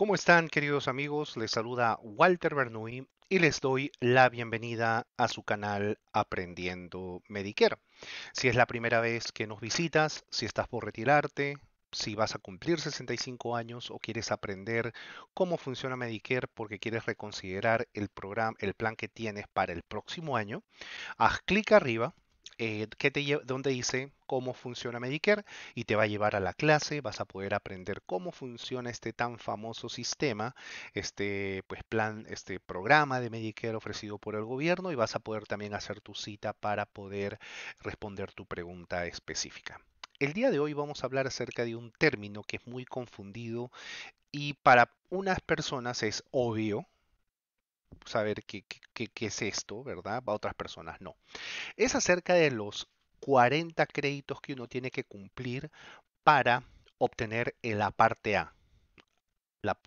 ¿Cómo están queridos amigos? Les saluda Walter Bernoulli y les doy la bienvenida a su canal Aprendiendo Medicare. Si es la primera vez que nos visitas, si estás por retirarte, si vas a cumplir 65 años o quieres aprender cómo funciona Medicare porque quieres reconsiderar el, programa, el plan que tienes para el próximo año, haz clic arriba eh, donde dice cómo funciona Medicare y te va a llevar a la clase, vas a poder aprender cómo funciona este tan famoso sistema, este pues plan, este programa de Medicare ofrecido por el gobierno y vas a poder también hacer tu cita para poder responder tu pregunta específica. El día de hoy vamos a hablar acerca de un término que es muy confundido y para unas personas es obvio, saber qué, qué, es esto, ¿verdad? Para otras personas no. Es acerca de los 40 créditos que uno tiene que cumplir para obtener la parte A. La,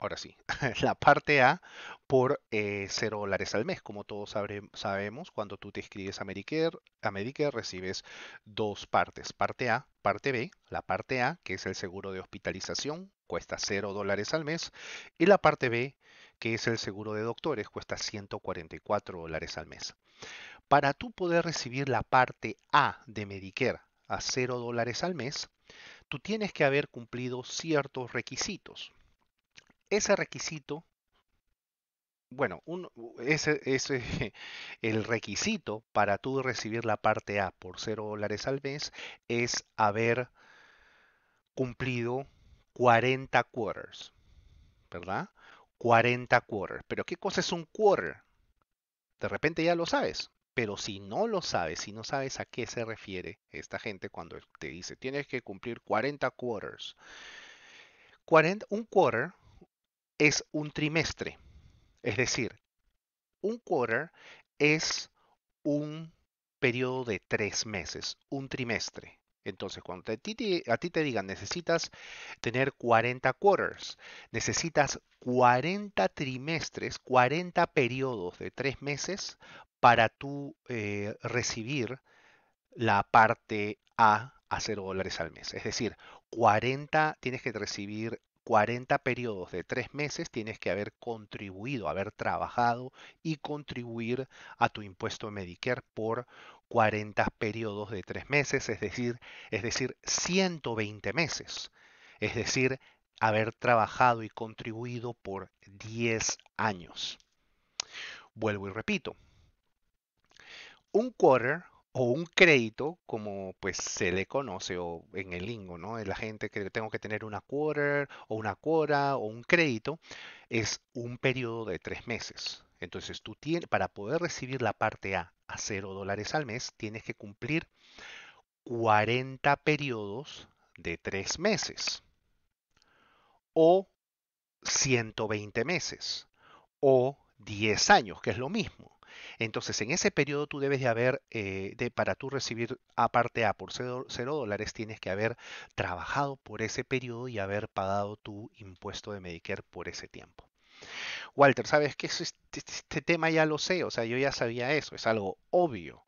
ahora sí, la parte A por 0 eh, dólares al mes. Como todos sabemos, cuando tú te inscribes a Medicare, a Medicare recibes dos partes, parte A, parte B. La parte A, que es el seguro de hospitalización, cuesta 0 dólares al mes, y la parte B, que es el seguro de doctores, cuesta 144 dólares al mes. Para tú poder recibir la parte A de Medicare a 0 dólares al mes, tú tienes que haber cumplido ciertos requisitos. Ese requisito, bueno, ese, es el requisito para tú recibir la parte A por 0 dólares al mes es haber cumplido 40 quarters, ¿verdad? 40 quarters. Pero ¿qué cosa es un quarter? De repente ya lo sabes. Pero si no lo sabes, si no sabes a qué se refiere esta gente cuando te dice tienes que cumplir 40 quarters. un quarter es un trimestre. Es decir, un quarter es un periodo de tres meses, un trimestre. Entonces, cuando a ti te, a ti te digan necesitas tener 40 quarters, necesitas 40 trimestres, 40 periodos de 3 meses para tú eh, recibir la parte A a 0 dólares al mes. Es decir, 40 tienes que recibir 40 periodos de 3 meses tienes que haber contribuido, haber trabajado y contribuir a tu impuesto Medicare por 40 periodos de 3 meses, es decir, es decir, 120 meses. Es decir, haber trabajado y contribuido por 10 años. Vuelvo y repito. Un quarter o un crédito, como pues se le conoce o en el lingo, ¿no? la gente que tengo que tener una quarter o una cuota o un crédito, es un periodo de tres meses. Entonces tú tienes, para poder recibir la parte A a cero dólares al mes, tienes que cumplir 40 periodos de tres meses o 120 meses o 10 años, que es lo mismo. Entonces, en ese periodo tú debes de haber, eh, de, para tú recibir aparte A por 0 dólares, tienes que haber trabajado por ese periodo y haber pagado tu impuesto de Medicare por ese tiempo. Walter, ¿sabes qué? Este, este, tema ya lo sé, o sea, yo ya sabía eso, es algo obvio,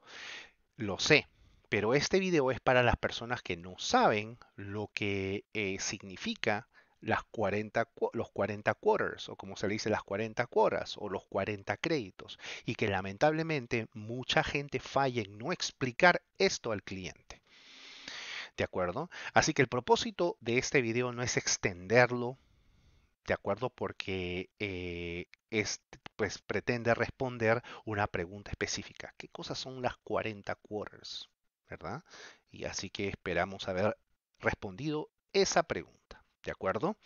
lo sé, pero este video es para las personas que no saben lo que eh, significa las 40, los 40 quarters, o como se le dice, las 40 cuoras, o los 40 créditos, y que lamentablemente mucha gente falla en no explicar esto al cliente. ¿De acuerdo? Así que el propósito de este video no es extenderlo, ¿de acuerdo? Porque eh, es, pues, pretende responder una pregunta específica. ¿Qué cosas son las 40 quarters? ¿Verdad? Y así que esperamos haber respondido esa pregunta. ¿De acuerdo?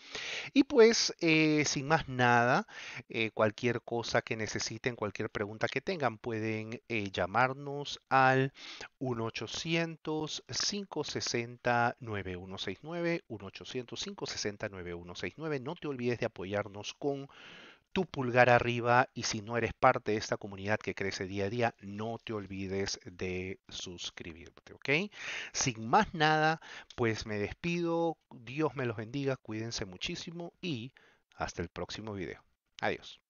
Y pues, eh, sin más nada, eh, cualquier cosa que necesiten, cualquier pregunta que tengan, pueden eh, llamarnos al 1-800-560-9169, 1-800-560-9169. No te olvides de apoyarnos con pulgar arriba y si no eres parte de esta comunidad que crece día a día, no te olvides de suscribirte, ¿ok? Sin más nada, pues me despido, Dios me los bendiga, cuídense muchísimo y hasta el próximo video. Adiós.